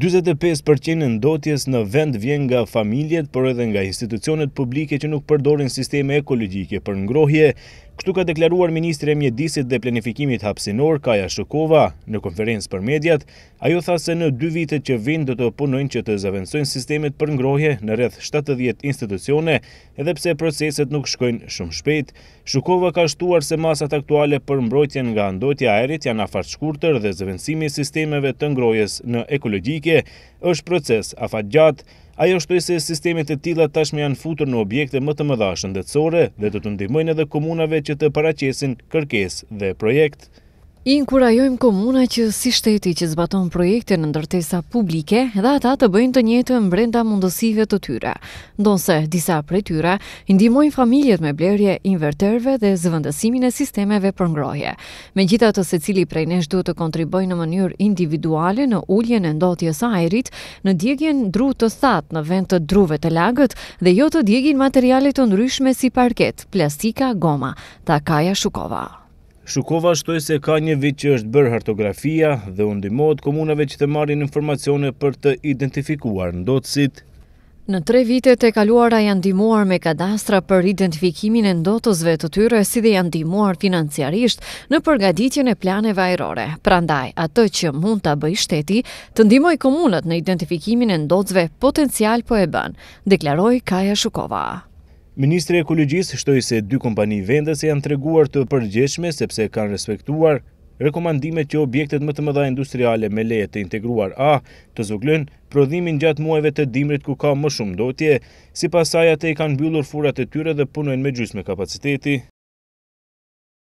45% në ndotjes në vend vjen nga familjet, por edhe nga institucionet publike që nuk përdorin sisteme ekologjike për ngrohje, kështu ka deklaruar Ministre e Mjedisit dhe Planifikimit Hapsinor, Kaja Shukova, në konferencë për mediat, ajo tha se në dy vitet që vind do të punojnë që të zavendsojnë sistemet për ngrohje në rreth 70 institucione, edhepse proceset nuk shkojnë shumë shpejt. Shukova ka shtuar se masat aktuale për mbrojtjen nga ndotja aerit janë afarë shkurëtër dhe zavendsimi sistemeve të ngrojes në ekologjike publike, është proces afat gjatë, ajo shpej se sistemet e tila tashme janë futur në objekte më të mëdha shëndetsore dhe të të ndimojnë edhe komunave që të paracesin kërkes dhe projekt. Inkurajojmë komuna që si shteti që zbaton projekte në ndërtesa publike dhe ata të bëjnë të njëtë brenda mundësive të tyre. Ndonëse, disa pre tyre, indimojnë familjet me blerje inverterve dhe zëvëndësimin e sistemeve për ngroje. Me gjitha të se cili prej nesh duhet të kontribojnë në mënyrë individuale në ulljen e ndotjes aerit, në djegjen dru të thatë në vend të druve të lagët dhe jo të djegjin materialet të ndryshme si parket, plastika, goma, ta kaja Shukova. Shukova shtoj se ka një vit që është bërë hartografia dhe undimot komunave që të marrin informacione për të identifikuar ndotësit. Në tre vitet e kaluara janë dimuar me kadastra për identifikimin e ndotësve të tyre si dhe janë dimuar financiarisht në përgaditjën e planeve vajrore. Prandaj, atë që mund të bëj shteti, të ndimoj komunët në identifikimin e ndotësve potencial po e bën, deklaroj Kaja Shukova. Ministri e Kolegjis shtoj se dy kompani vendës e janë treguar të përgjeshme sepse kanë respektuar rekomandimet që objektet më të mëdha industriale me leje të integruar A të zoglën prodhimin gjatë muajve të dimrit ku ka më shumë dotje, si pasajat e i kanë byllur furat e tyre dhe punojnë me gjysme kapaciteti.